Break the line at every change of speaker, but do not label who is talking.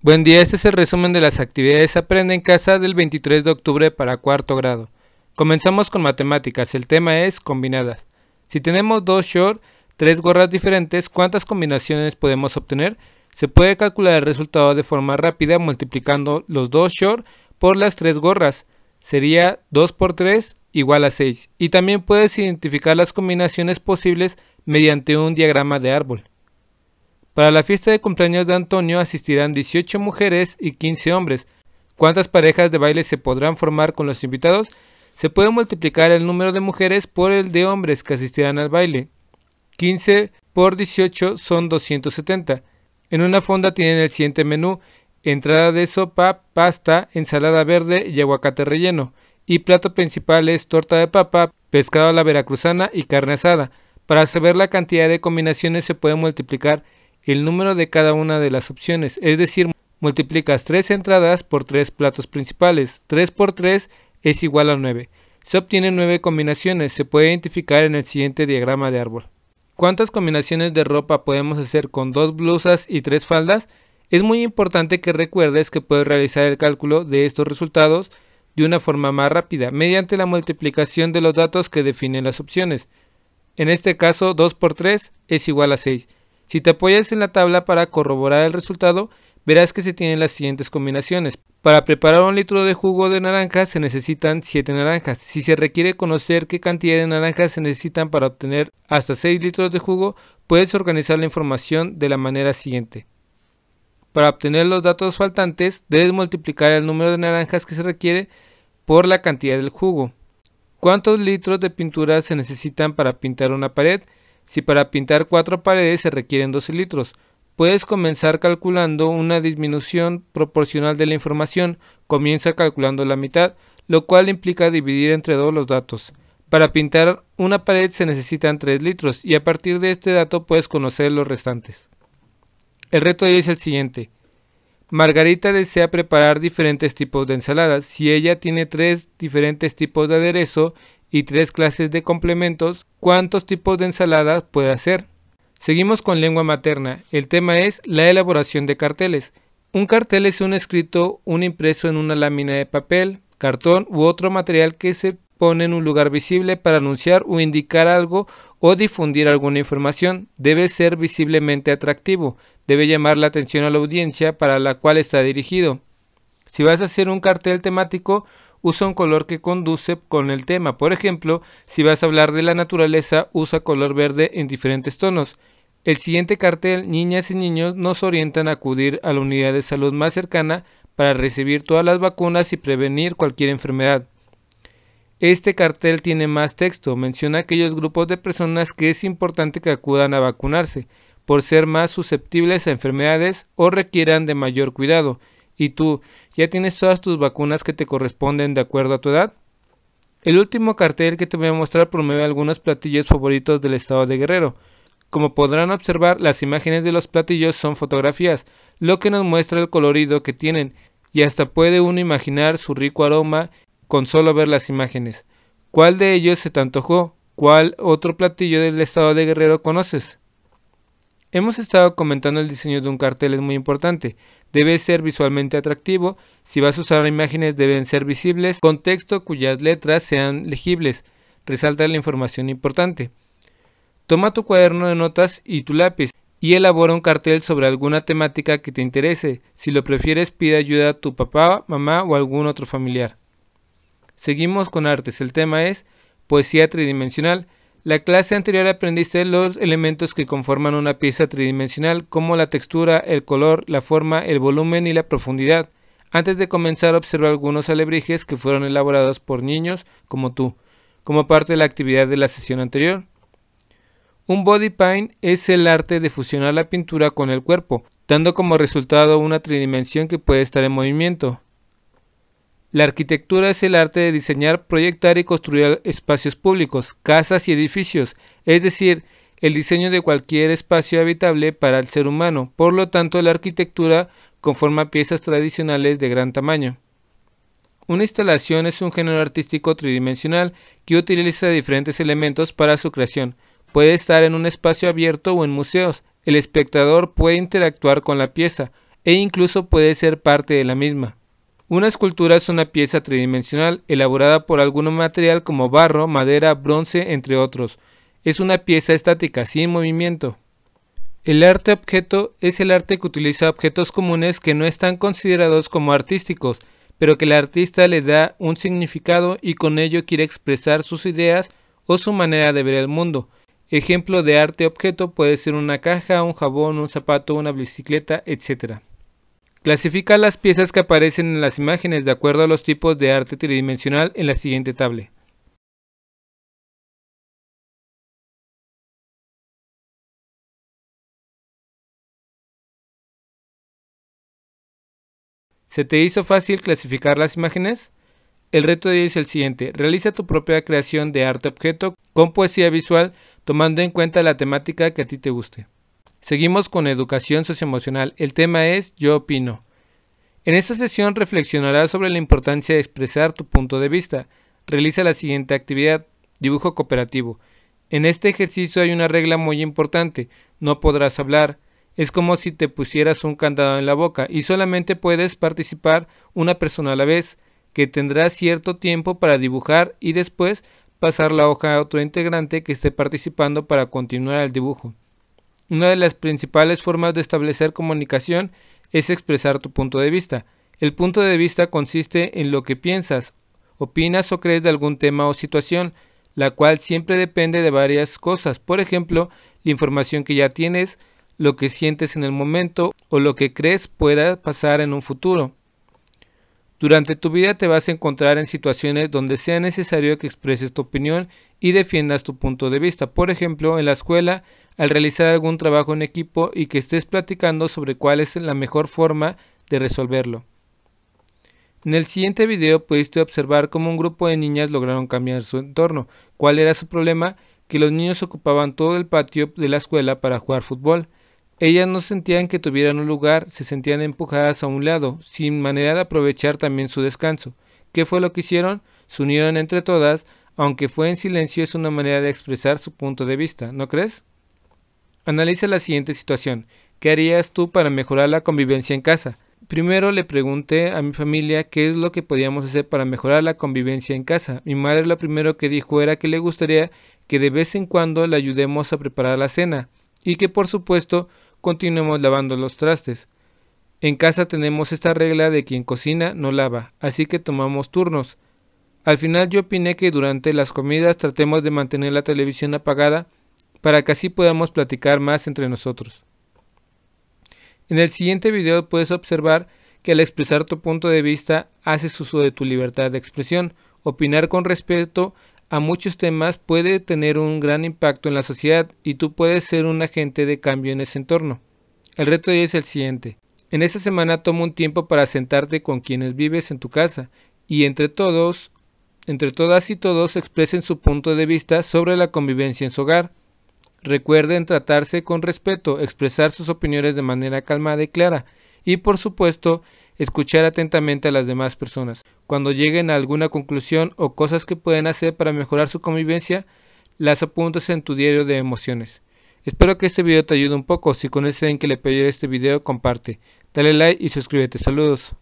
Buen día, este es el resumen de las actividades Aprende en casa del 23 de octubre para cuarto grado. Comenzamos con matemáticas, el tema es combinadas. Si tenemos dos short, tres gorras diferentes, ¿cuántas combinaciones podemos obtener? Se puede calcular el resultado de forma rápida multiplicando los dos short por las tres gorras. Sería 2 por 3 igual a 6. Y también puedes identificar las combinaciones posibles mediante un diagrama de árbol. Para la fiesta de cumpleaños de Antonio asistirán 18 mujeres y 15 hombres. ¿Cuántas parejas de baile se podrán formar con los invitados? Se puede multiplicar el número de mujeres por el de hombres que asistirán al baile. 15 por 18 son 270. En una fonda tienen el siguiente menú: entrada de sopa, pasta, ensalada verde y aguacate relleno. Y plato principal es torta de papa, pescado a la veracruzana y carne asada. Para saber la cantidad de combinaciones se puede multiplicar el número de cada una de las opciones, es decir, multiplicas 3 entradas por 3 platos principales, 3 por 3 es igual a 9. Se obtienen 9 combinaciones, se puede identificar en el siguiente diagrama de árbol. ¿Cuántas combinaciones de ropa podemos hacer con 2 blusas y 3 faldas? Es muy importante que recuerdes que puedes realizar el cálculo de estos resultados de una forma más rápida, mediante la multiplicación de los datos que definen las opciones. En este caso, 2 por 3 es igual a 6. Si te apoyas en la tabla para corroborar el resultado, verás que se tienen las siguientes combinaciones. Para preparar un litro de jugo de naranja se necesitan 7 naranjas. Si se requiere conocer qué cantidad de naranjas se necesitan para obtener hasta 6 litros de jugo, puedes organizar la información de la manera siguiente. Para obtener los datos faltantes, debes multiplicar el número de naranjas que se requiere por la cantidad del jugo. ¿Cuántos litros de pintura se necesitan para pintar una pared? Si para pintar cuatro paredes se requieren 12 litros, puedes comenzar calculando una disminución proporcional de la información. Comienza calculando la mitad, lo cual implica dividir entre dos los datos. Para pintar una pared se necesitan 3 litros y a partir de este dato puedes conocer los restantes. El reto de hoy es el siguiente. Margarita desea preparar diferentes tipos de ensaladas. Si ella tiene tres diferentes tipos de aderezo y tres clases de complementos, cuántos tipos de ensaladas puede hacer. Seguimos con lengua materna. El tema es la elaboración de carteles. Un cartel es un escrito, un impreso en una lámina de papel, cartón u otro material que se pone en un lugar visible para anunciar o indicar algo o difundir alguna información. Debe ser visiblemente atractivo, debe llamar la atención a la audiencia para la cual está dirigido. Si vas a hacer un cartel temático, usa un color que conduce con el tema. Por ejemplo, si vas a hablar de la naturaleza, usa color verde en diferentes tonos. El siguiente cartel, niñas y niños, nos orientan a acudir a la unidad de salud más cercana para recibir todas las vacunas y prevenir cualquier enfermedad. Este cartel tiene más texto, menciona aquellos grupos de personas que es importante que acudan a vacunarse, por ser más susceptibles a enfermedades o requieran de mayor cuidado, ¿Y tú ya tienes todas tus vacunas que te corresponden de acuerdo a tu edad? El último cartel que te voy a mostrar promueve algunos platillos favoritos del estado de Guerrero. Como podrán observar, las imágenes de los platillos son fotografías, lo que nos muestra el colorido que tienen, y hasta puede uno imaginar su rico aroma con solo ver las imágenes. ¿Cuál de ellos se te antojó? ¿Cuál otro platillo del estado de Guerrero conoces? Hemos estado comentando el diseño de un cartel es muy importante. Debe ser visualmente atractivo. Si vas a usar imágenes deben ser visibles, con texto cuyas letras sean legibles. Resalta la información importante. Toma tu cuaderno de notas y tu lápiz y elabora un cartel sobre alguna temática que te interese. Si lo prefieres, pide ayuda a tu papá, mamá o algún otro familiar. Seguimos con artes. El tema es poesía tridimensional. La clase anterior aprendiste los elementos que conforman una pieza tridimensional, como la textura, el color, la forma, el volumen y la profundidad. Antes de comenzar observa algunos alebrijes que fueron elaborados por niños como tú, como parte de la actividad de la sesión anterior. Un body paint es el arte de fusionar la pintura con el cuerpo, dando como resultado una tridimensión que puede estar en movimiento. La arquitectura es el arte de diseñar, proyectar y construir espacios públicos, casas y edificios, es decir, el diseño de cualquier espacio habitable para el ser humano. Por lo tanto, la arquitectura conforma piezas tradicionales de gran tamaño. Una instalación es un género artístico tridimensional que utiliza diferentes elementos para su creación. Puede estar en un espacio abierto o en museos. El espectador puede interactuar con la pieza e incluso puede ser parte de la misma. Una escultura es una pieza tridimensional elaborada por algún material como barro, madera, bronce, entre otros. Es una pieza estática, sin movimiento. El arte objeto es el arte que utiliza objetos comunes que no están considerados como artísticos, pero que el artista le da un significado y con ello quiere expresar sus ideas o su manera de ver el mundo. Ejemplo de arte objeto puede ser una caja, un jabón, un zapato, una bicicleta, etc. Clasifica las piezas que aparecen en las imágenes de acuerdo a los tipos de arte tridimensional en la siguiente tabla. ¿Se te hizo fácil clasificar las imágenes? El reto de hoy es el siguiente. Realiza tu propia creación de arte objeto con poesía visual tomando en cuenta la temática que a ti te guste. Seguimos con educación socioemocional. El tema es Yo opino. En esta sesión reflexionarás sobre la importancia de expresar tu punto de vista. Realiza la siguiente actividad, dibujo cooperativo. En este ejercicio hay una regla muy importante, no podrás hablar. Es como si te pusieras un candado en la boca y solamente puedes participar una persona a la vez, que tendrá cierto tiempo para dibujar y después pasar la hoja a otro integrante que esté participando para continuar el dibujo. Una de las principales formas de establecer comunicación es expresar tu punto de vista. El punto de vista consiste en lo que piensas, opinas o crees de algún tema o situación, la cual siempre depende de varias cosas, por ejemplo, la información que ya tienes, lo que sientes en el momento o lo que crees pueda pasar en un futuro. Durante tu vida te vas a encontrar en situaciones donde sea necesario que expreses tu opinión y defiendas tu punto de vista. Por ejemplo, en la escuela, al realizar algún trabajo en equipo y que estés platicando sobre cuál es la mejor forma de resolverlo. En el siguiente video pudiste observar cómo un grupo de niñas lograron cambiar su entorno, cuál era su problema, que los niños ocupaban todo el patio de la escuela para jugar fútbol. Ellas no sentían que tuvieran un lugar, se sentían empujadas a un lado, sin manera de aprovechar también su descanso. ¿Qué fue lo que hicieron? Se unieron entre todas, aunque fue en silencio, es una manera de expresar su punto de vista, ¿no crees? Analiza la siguiente situación. ¿Qué harías tú para mejorar la convivencia en casa? Primero le pregunté a mi familia qué es lo que podíamos hacer para mejorar la convivencia en casa. Mi madre lo primero que dijo era que le gustaría que de vez en cuando le ayudemos a preparar la cena y que por supuesto continuemos lavando los trastes. En casa tenemos esta regla de quien cocina no lava, así que tomamos turnos. Al final yo opiné que durante las comidas tratemos de mantener la televisión apagada para que así podamos platicar más entre nosotros. En el siguiente video puedes observar que al expresar tu punto de vista haces uso de tu libertad de expresión, opinar con respeto a muchos temas puede tener un gran impacto en la sociedad y tú puedes ser un agente de cambio en ese entorno. El reto de es el siguiente. En esta semana toma un tiempo para sentarte con quienes vives en tu casa y entre todos, entre todas y todos expresen su punto de vista sobre la convivencia en su hogar. Recuerden tratarse con respeto, expresar sus opiniones de manera calmada y clara y por supuesto escuchar atentamente a las demás personas. Cuando lleguen a alguna conclusión o cosas que pueden hacer para mejorar su convivencia, las apuntas en tu diario de emociones. Espero que este video te ayude un poco. Si conoces a alguien que le pediré este video, comparte. Dale like y suscríbete. Saludos.